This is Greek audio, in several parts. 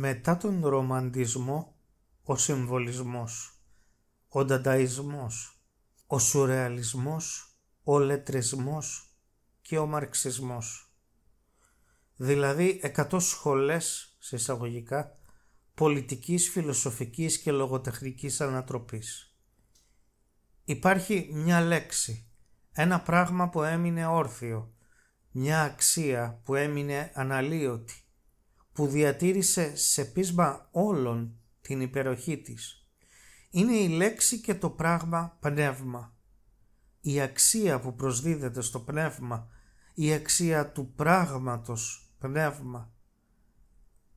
Μετά τον ρομαντισμό, ο συμβολισμός, ο ντανταϊσμός, ο σουρεαλισμός, ο λετρισμός και ο μαρξισμός. Δηλαδή εκατό σχολές, σε εισαγωγικά, πολιτικής, φιλοσοφικής και λογοτεχνικής ανατροπής. Υπάρχει μια λέξη, ένα πράγμα που έμεινε όρθιο, μια αξία που έμεινε αναλύωτη, που διατήρησε σε πείσμα όλων την υπεροχή της. Είναι η λέξη και το πράγμα πνεύμα. Η αξία που προσδίδεται στο πνεύμα, η αξία του πράγματος πνεύμα.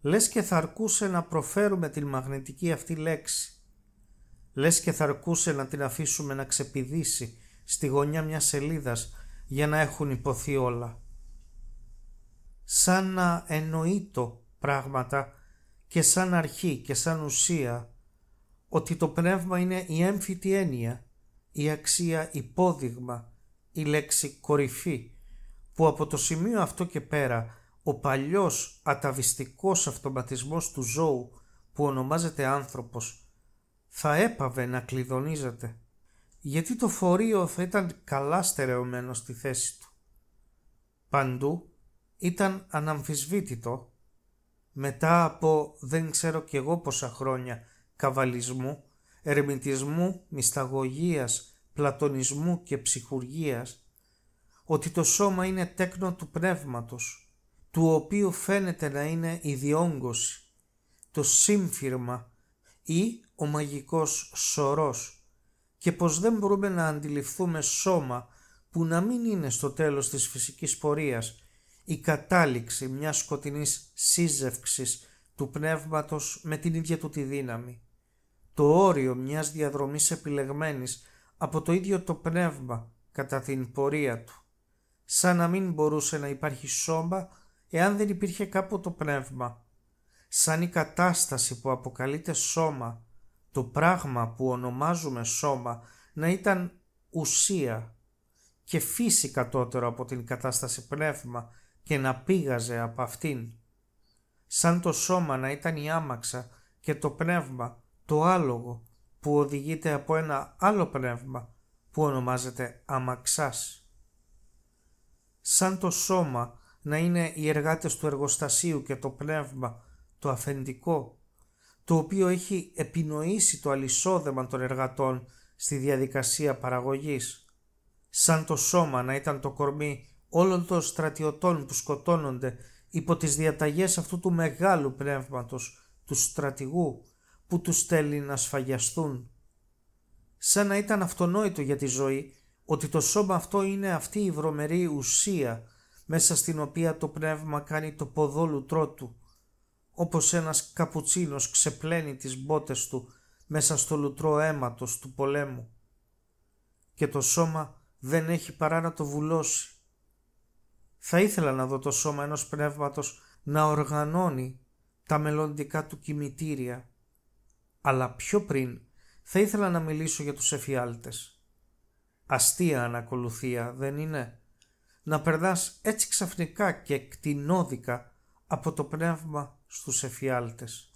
Λες και θα αρκούσε να προφέρουμε την μαγνητική αυτή λέξη. Λες και θα αρκούσε να την αφήσουμε να ξεπηδήσει στη γωνιά μιας σελίδας για να έχουν υποθεί όλα. Σαν να εννοεί το πράγματα και σαν αρχή και σαν ουσία ότι το πνεύμα είναι η έμφυτη έννοια, η αξία υπόδειγμα, η λέξη κορυφή που από το σημείο αυτό και πέρα ο παλιός αταβιστικός αυτοματισμός του ζώου που ονομάζεται άνθρωπος θα έπαβε να κλειδονίζεται γιατί το φορείο θα ήταν καλά στερεωμένο στη θέση του. Παντού ήταν αναμφισβήτητο μετά από δεν ξέρω κι εγώ πόσα χρόνια καβαλισμού, ερμητισμού, μυσταγωγίας, πλατωνισμού και ψυχουργίας, ότι το σώμα είναι τέκνο του πνεύματος, του οποίου φαίνεται να είναι η διόγκωση, το σύμφυρμα ή ο μαγικός σωρός και πως δεν μπορούμε να αντιληφθούμε σώμα που να μην είναι στο τέλος της φυσικής πορείας η κατάληξη μιας σκοτεινής σύζευξης του πνεύματος με την ίδια του τη δύναμη, το όριο μιας διαδρομής επιλεγμένης από το ίδιο το πνεύμα κατά την πορεία του, σαν να μην μπορούσε να υπάρχει σώμα εάν δεν υπήρχε κάπου το πνεύμα, σαν η κατάσταση που αποκαλείται σώμα, το πράγμα που ονομάζουμε σώμα να ήταν ουσία και φύση κατώτερο από την κατάσταση πνεύμα και να πήγαζε από αυτήν. Σαν το σώμα να ήταν η άμαξα και το πνεύμα το άλογο που οδηγείται από ένα άλλο πνεύμα που ονομάζεται αμαξάς. Σαν το σώμα να είναι οι εργάτες του εργοστασίου και το πνεύμα το αφεντικό, το οποίο έχει επινοήσει το αλυσόδεμα των εργατών στη διαδικασία παραγωγής. Σαν το σώμα να ήταν το κορμί όλων των στρατιωτών που σκοτώνονται υπό τις διαταγές αυτού του μεγάλου πνεύματος, του στρατηγού, που τους στέλνει να σφαγιαστούν. Σαν να ήταν αυτονόητο για τη ζωή ότι το σώμα αυτό είναι αυτή η βρωμερή ουσία μέσα στην οποία το πνεύμα κάνει το λουτρό του, όπως ένας καπουτσίνος ξεπλένει τις μπότες του μέσα στο λουτρό αίματος του πολέμου. Και το σώμα δεν έχει παρά να το βουλώσει. Θα ήθελα να δω το σώμα ενός πνεύματος να οργανώνει τα μελλοντικά του κημητήρια. Αλλά πιο πριν θα ήθελα να μιλήσω για τους εφιάλτες. Αστεία ανακολουθία δεν είναι. Να περνάς έτσι ξαφνικά και κτηνώδικα από το πνεύμα στους εφιάλτες.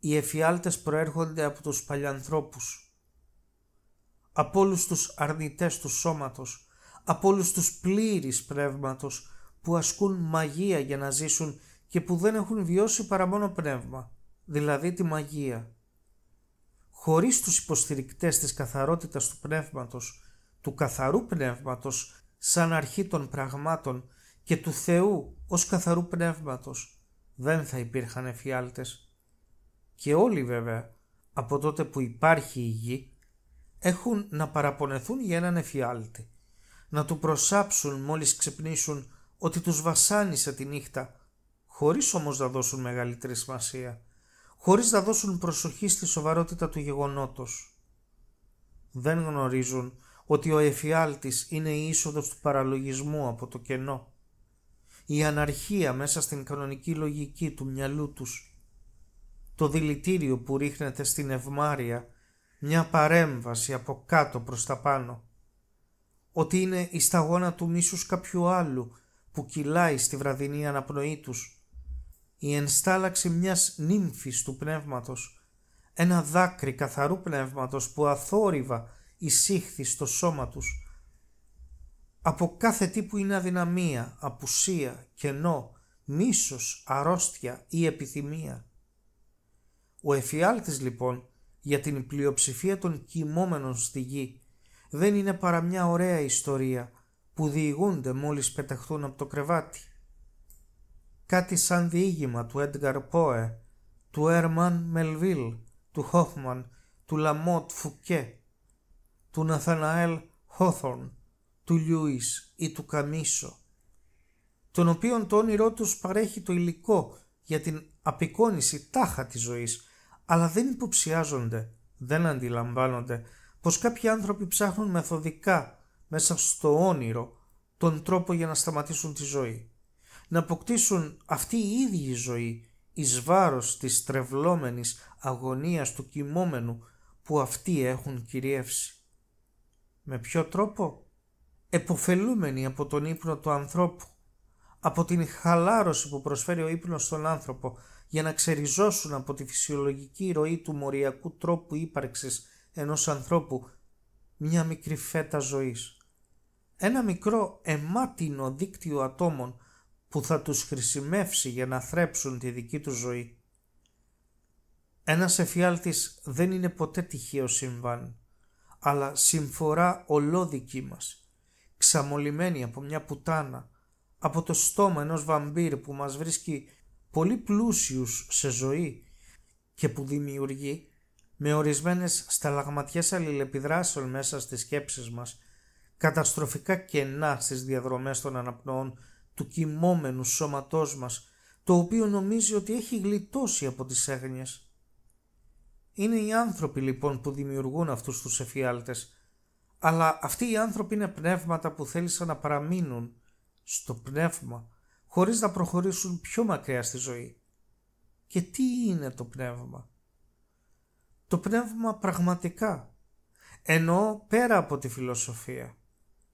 Οι εφιάλτες προέρχονται από τους παλιανθρώπους. Από όλους τους αρνητές του σώματος από όλους τους πλήρης πνεύματος που ασκούν μαγεία για να ζήσουν και που δεν έχουν βιώσει παρά μόνο πνεύμα, δηλαδή τη μαγεία. Χωρίς τους υποστηρικτές της καθαρότητας του πνεύματος, του καθαρού πνεύματος σαν αρχή των πραγμάτων και του Θεού ως καθαρού πνεύματος, δεν θα υπήρχαν εφιάλτες. Και όλοι βέβαια, από τότε που υπάρχει η γη, έχουν να παραπονεθούν για έναν εφιάλτη να του προσάψουν μόλις ξυπνήσουν ότι τους βασάνισε τη νύχτα, χωρίς όμως να δώσουν μεγαλύτερη σημασία, χωρίς να δώσουν προσοχή στη σοβαρότητα του γεγονότος. Δεν γνωρίζουν ότι ο εφιάλτης είναι η είσοδος του παραλογισμού από το κενό. Η αναρχία μέσα στην κανονική λογική του μυαλού τους. Το δηλητήριο που ρίχνεται στην ευμάρεια, μια παρέμβαση από κάτω προς τα πάνω ότι είναι η σταγόνα του μίσους κάποιου άλλου που κυλάει στη βραδινή αναπνοή τους. Η ενστάλαξη μιας νύμφης του πνεύματος, ένα δάκρυ καθαρού πνεύματος που αθόρυβα εισήχθη στο σώμα τους. Από κάθε τι που είναι αδυναμία, απουσία, κενό, μίσος, αρρώστια ή επιθυμία. Ο εφιάλτης λοιπόν για την πλειοψηφία των κοιμόμενων στη γη δεν είναι παρά μια ωραία ιστορία που διηγούνται μόλις πεταχτούν από το κρεβάτι. Κάτι σαν διήγημα του Έντγκαρ Πόε, του Έρμαν Μελβίλ, του Χόφμαν, του Λαμότ Φουκέ, του Ναθαναέλ Χόθορν, του Λιούις ή του Καμίσο, τον οποίον το όνειρό τους παρέχει το υλικό για την απεικόνηση τάχα της ζωής, αλλά δεν υποψιάζονται, δεν αντιλαμβάνονται πως κάποιοι άνθρωποι ψάχνουν μεθοδικά μέσα στο όνειρο τον τρόπο για να σταματήσουν τη ζωή. Να αποκτήσουν αυτή η ίδια η ζωή εις βάρος της τρευλόμενης αγωνίας του κοιμόμενου που αυτοί έχουν κυριεύσει. Με ποιο τρόπο? Εποφελούμενοι από τον ύπνο του ανθρώπου, από την χαλάρωση που προσφέρει ο ύπνος στον άνθρωπο για να ξεριζώσουν από τη φυσιολογική ροή του μοριακού τρόπου ύπαρξης ενός ανθρώπου μια μικρή φέτα ζωής. Ένα μικρό αιμάτινο δίκτυο ατόμων που θα τους χρησιμεύσει για να θρέψουν τη δική τους ζωή. Ένας εφιάλτης δεν είναι ποτέ τυχαίο συμβάν, αλλά συμφορά ολόδική μας, ξαμολυμένη από μια πουτάνα, από το στόμα ενός βαμπύρ που μας βρίσκει πολύ πλούσιους σε ζωή και που δημιουργεί με ορισμένες σταλαγματιές αλληλεπιδράσεων μέσα στις σκέψεις μας, καταστροφικά κενά στις διαδρομές των αναπνοών του κοιμόμενου σώματός μας, το οποίο νομίζει ότι έχει γλιτώσει από τις έγνοιες. Είναι οι άνθρωποι λοιπόν που δημιουργούν αυτούς τους εφιάλτες, αλλά αυτοί οι άνθρωποι είναι πνεύματα που θέλησαν να παραμείνουν στο πνεύμα, χωρίς να προχωρήσουν πιο μακριά στη ζωή. Και τι είναι το πνεύμα το πνεύμα πραγματικά. Ενώ πέρα από τη φιλοσοφία.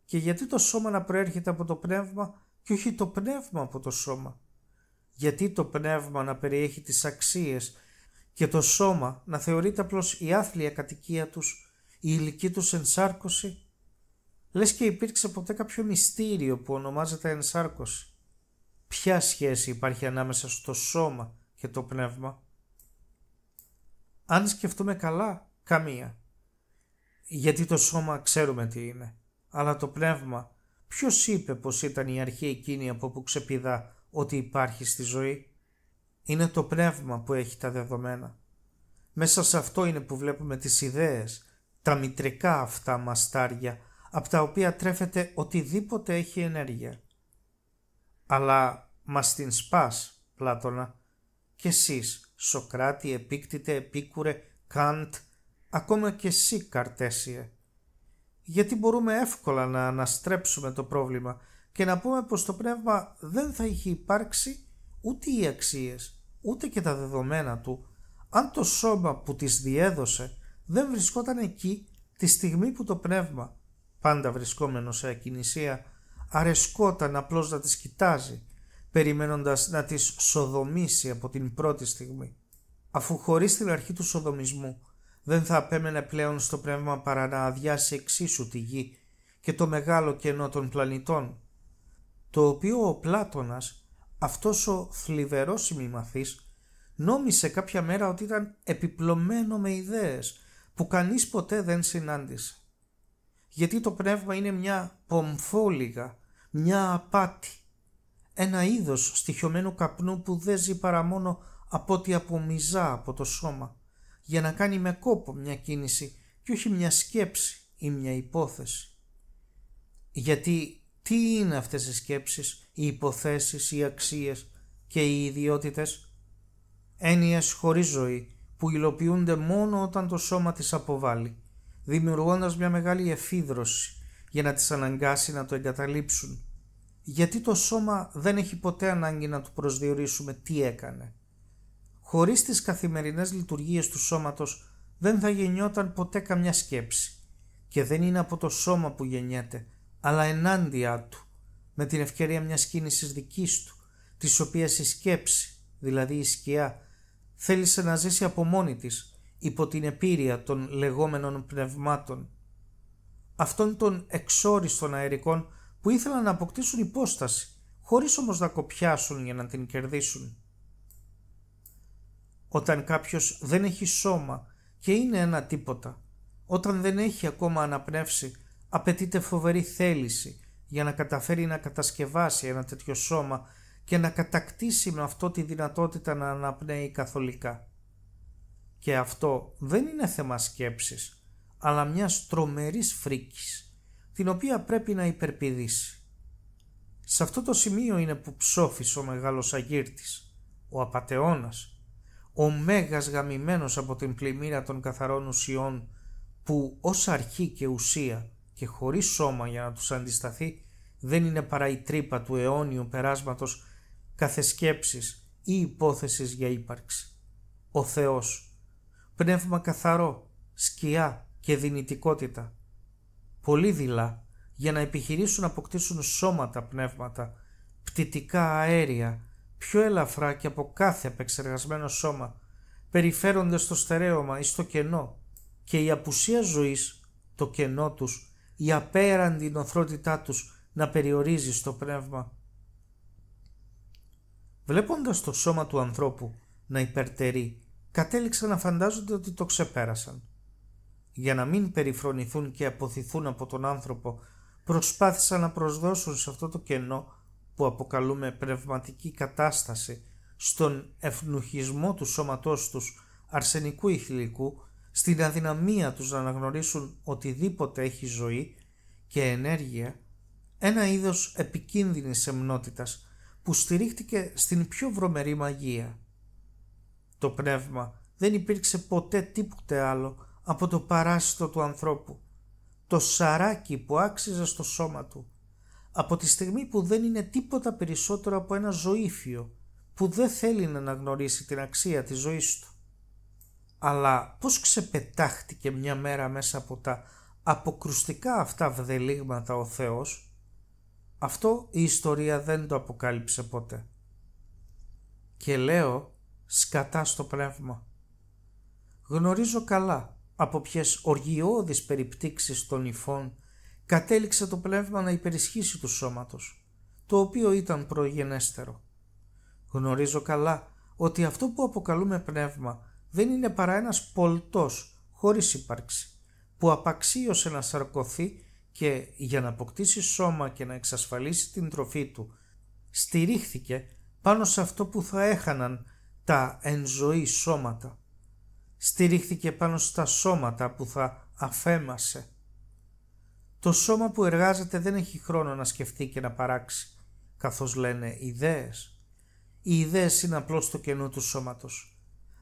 Και γιατί το σώμα να προέρχεται από το πνεύμα και όχι το πνεύμα από το σώμα. Γιατί το πνεύμα να περιέχει τις αξίες και το σώμα να θεωρείται απλώς η άθλια κατοικία τους, η ηλική τους ενσάρκωση. Λες και υπήρξε ποτέ κάποιο μυστήριο που ονομάζεται ενσάρκωση. Ποια σχέση υπάρχει ανάμεσα στο σώμα και το πνεύμα αν σκεφτούμε καλά, καμία. Γιατί το σώμα ξέρουμε τι είναι. Αλλά το πνεύμα, ποιος είπε πως ήταν η αρχή εκείνη από που ξεπηδά ότι υπάρχει στη ζωή. Είναι το πνεύμα που έχει τα δεδομένα. Μέσα σε αυτό είναι που βλέπουμε τις ιδέες, τα μητρικά αυτά μαστάρια, από τα οποία τρέφεται οτιδήποτε έχει ενέργεια. Αλλά μας την σπάς, Πλάτωνα, και εσείς Σοκράτη, Επίκτητε, Επίκουρε, Καντ, ακόμα και εσύ Καρτέσιε. Γιατί μπορούμε εύκολα να αναστρέψουμε το πρόβλημα και να πούμε πως το πνεύμα δεν θα είχε υπάρξει ούτε οι αξίες, ούτε και τα δεδομένα του, αν το σώμα που τις διέδωσε δεν βρισκόταν εκεί τη στιγμή που το πνεύμα, πάντα βρισκόμενο σε ακινησία, αρεσκόταν απλώς να τις κοιτάζει περιμένοντας να τις σοδομήσει από την πρώτη στιγμή. Αφού χωρίς την αρχή του σοδομισμού δεν θα απέμενε πλέον στο πνεύμα παρά να αδειάσει εξίσου τη γη και το μεγάλο κενό των πλανητών, το οποίο ο Πλάτωνας, αυτός ο θλιβερός σημειμαθής, νόμισε κάποια μέρα ότι ήταν επιπλωμένο με ιδέες που κανείς ποτέ δεν συνάντησε. Γιατί το πνεύμα είναι μια πομφόλιγα, μια απάτη, ένα είδος στοιχειωμένου καπνού που δέζει παρά μόνο από ό,τι απομυζά από το σώμα, για να κάνει με κόπο μια κίνηση και όχι μια σκέψη ή μια υπόθεση. Γιατί τι είναι αυτές οι σκέψεις, οι υποθέσεις, οι αξίες και οι ιδιότητες, έννοιες χωρίς ζωή που υλοποιούνται μόνο όταν το σώμα τις αποβάλλει, δημιουργώντας μια μεγάλη εφίδρωση για να τις αναγκάσει να το εγκαταλείψουν γιατί το σώμα δεν έχει ποτέ ανάγκη να του προσδιορίσουμε τι έκανε. Χωρίς τις καθημερινές λειτουργίες του σώματος δεν θα γεννιόταν ποτέ καμιά σκέψη και δεν είναι από το σώμα που γεννιέται, αλλά ενάντια του, με την ευκαιρία μιας κίνησης δικής του, της οποίας η σκέψη, δηλαδή η σκιά, θέλησε να ζήσει από μόνη της, υπό την επίρρεια των λεγόμενων πνευμάτων. Αυτόν των εξόριστων αερικών που ήθελαν να αποκτήσουν υπόσταση, χωρίς όμως να κοπιάσουν για να την κερδίσουν. Όταν κάποιος δεν έχει σώμα και είναι ένα τίποτα, όταν δεν έχει ακόμα αναπνεύσει, απαιτείται φοβερή θέληση για να καταφέρει να κατασκευάσει ένα τέτοιο σώμα και να κατακτήσει με αυτό τη δυνατότητα να αναπνέει καθολικά. Και αυτό δεν είναι θέμα σκέψης, αλλά μιας τρομερής φρίκης την οποία πρέπει να υπερπηδήσει. Σε αυτό το σημείο είναι που ψόφισε ο μεγάλος Αγύρτης, ο απατεώνας, ο μέγας γαμημένος από την πλημμύρα των καθαρών ουσιών που ως αρχή και ουσία και χωρίς σώμα για να τους αντισταθεί δεν είναι παρά η τρύπα του αιώνιου περάσματος καθεσκέψης ή υπόθεσης για ύπαρξη. Ο Θεός, πνεύμα καθαρό, σκιά και δυνητικότητα, πολύ δειλά, για να επιχειρήσουν να αποκτήσουν σώματα πνεύματα, πτητικά αέρια, πιο ελαφρά και από κάθε απεξεργασμένο σώμα, περιφέρονται στο στερέωμα ή στο κενό και η απουσία ζωής, το κενό τους, η απέραντη νοθρότητά τους να περιορίζει στο πνεύμα. Βλέποντας το σώμα του ανθρώπου να υπερτερεί, κατέληξαν να φαντάζονται ότι το ξεπέρασαν για να μην περιφρονηθούν και αποθηθούν από τον άνθρωπο, προσπάθησαν να προσδώσουν σε αυτό το κενό που αποκαλούμε πνευματική κατάσταση στον ευνουχισμό του σώματός τους αρσενικού θηλυκού στην αδυναμία τους να αναγνωρίσουν οτιδήποτε έχει ζωή και ενέργεια, ένα είδος επικίνδυνης εμνότητας που στηρίχτηκε στην πιο βρωμερή μαγεία. Το πνεύμα δεν υπήρξε ποτέ τίποτε άλλο από το παράσιτο του ανθρώπου, το σαράκι που άξιζε στο σώμα του, από τη στιγμή που δεν είναι τίποτα περισσότερο από ένα ζωήφιο που δεν θέλει να αναγνωρίσει την αξία της ζωής του. Αλλά πώς ξεπετάχτηκε μια μέρα μέσα από τα αποκρουστικά αυτά βδελίγματα ο Θεός, αυτό η ιστορία δεν το αποκάλυψε ποτέ. Και λέω σκατά στο πνεύμα. Γνωρίζω καλά από ποιες οργιώδεις περιπτύξεις των υφών κατέληξε το πνεύμα να υπερισχύσει του σώματος, το οποίο ήταν προγενέστερο. Γνωρίζω καλά ότι αυτό που αποκαλούμε πνεύμα δεν είναι παρά ένας πολτός χωρίς ύπαρξη, που απαξίωσε να σαρκωθεί και για να αποκτήσει σώμα και να εξασφαλίσει την τροφή του, στηρίχθηκε πάνω σε αυτό που θα έχαναν τα εν ζωή σώματα στηρίχθηκε πάνω στα σώματα που θα αφέμασε. Το σώμα που εργάζεται δεν έχει χρόνο να σκεφτεί και να παράξει, καθώς λένε ιδέες. Οι ιδέες είναι απλώς το κενό του σώματος.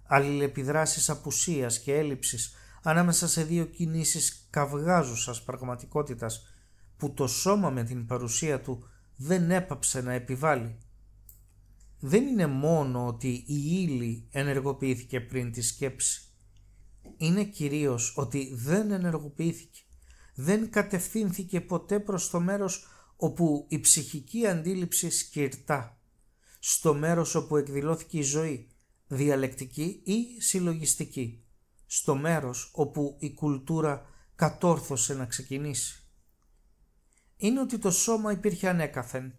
Αλληλεπιδράσεις απουσίας και έλλειψης ανάμεσα σε δύο κινήσεις καυγάζουσας πραγματικότητας που το σώμα με την παρουσία του δεν έπαψε να επιβάλλει δεν είναι μόνο ότι η ύλη ενεργοποιήθηκε πριν τη σκέψη. Είναι κυρίως ότι δεν ενεργοποιήθηκε. Δεν κατευθύνθηκε ποτέ προς το μέρος όπου η ψυχική αντίληψη σκυρτά. Στο μέρος όπου εκδηλώθηκε η ζωή, διαλεκτική ή συλλογιστική. Στο μέρος όπου η κουλτούρα κατόρθωσε να ξεκινήσει. Είναι ότι το σώμα υπήρχε ανέκαθεν.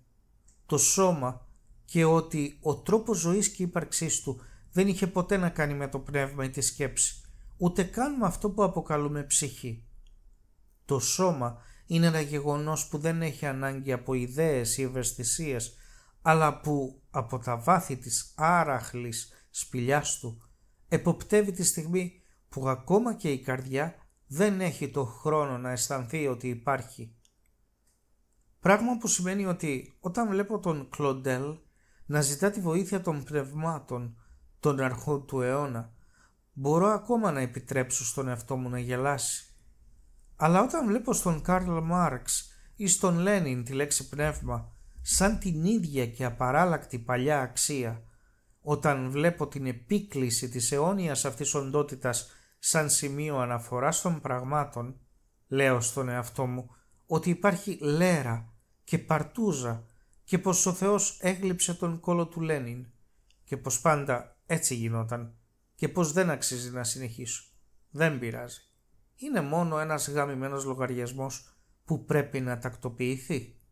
Το σώμα και ότι ο τρόπος ζωής και ύπαρξής του δεν είχε ποτέ να κάνει με το πνεύμα ή τη σκέψη, ούτε καν με αυτό που αποκαλούμε ψυχή. Το σώμα είναι ένα γεγονός που δεν έχει ανάγκη από ιδέες ή ευαισθησίες, αλλά που από τα βάθη της άραχλης σπηλιάς του εποπτεύει τη στιγμή που ακόμα και η καρδιά δεν έχει το χρόνο να αισθανθεί ότι υπάρχει. Πράγμα που σημαίνει ότι όταν βλέπω τον Κλοντέλ να ζητά τη βοήθεια των πνευμάτων, των αρχών του αιώνα. Μπορώ ακόμα να επιτρέψω στον εαυτό μου να γελάσει. Αλλά όταν βλέπω στον Καρλ Μάρξ ή στον Λένιν τη λέξη πνεύμα σαν την ίδια και απαράλλακτη παλιά αξία, όταν βλέπω την επίκληση της αιώνιας αυτής οντότητας σαν σημείο αναφοράς των πραγμάτων, λέω στον εαυτό μου ότι υπάρχει λέρα και παρτούζα και πως ο Θεός έγλειψε τον κόλο του Λένιν και πως πάντα έτσι γινόταν και πως δεν αξίζει να συνεχίσω. Δεν πειράζει. Είναι μόνο ένας γαμημένος λογαριασμός που πρέπει να τακτοποιηθεί.